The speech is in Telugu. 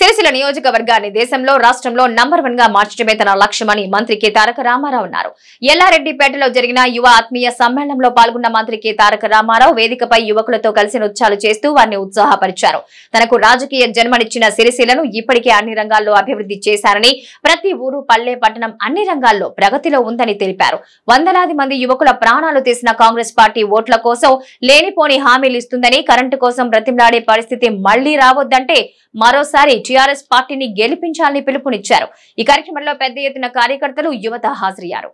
సిరిసిల నియోజకవర్గాన్ని దేశంలో రాష్ట్రంలో నంబర్ వన్ గా మార్చడమే తన లక్ష్యమని మంత్రి కె తారక రామారావు అన్నారు ఎల్లారెడ్డిపేటలో జరిగిన యువ ఆత్మీయ సమ్మేళనంలో పాల్గొన్న మంత్రి కె తారక రామారావు వేదికపై యువకులతో కలిసి నృత్యాలు చేస్తూ వారిని ఉత్సాహపరిచారు తనకు రాజకీయ జన్మనిచ్చిన సిరిసిలను ఇప్పటికే అన్ని రంగాల్లో అభివృద్ధి చేశారని ప్రతి ఊరు పల్లె పట్టణం అన్ని రంగాల్లో ప్రగతిలో ఉందని తెలిపారు వందలాది మంది యువకుల ప్రాణాలు తీసిన కాంగ్రెస్ పార్టీ ఓట్ల కోసం లేనిపోని హామీలు ఇస్తుందని కరెంటు కోసం బ్రతిమలాడే పరిస్థితి మళ్లీ రావద్దంటే మరోసారి టీఆర్ఎస్ పార్టీని గెలిపించాలని పిలుపునిచ్చారు ఈ కార్యక్రమంలో పెద్ద ఎత్తున కార్యకర్తలు యువత హాజరయ్యారు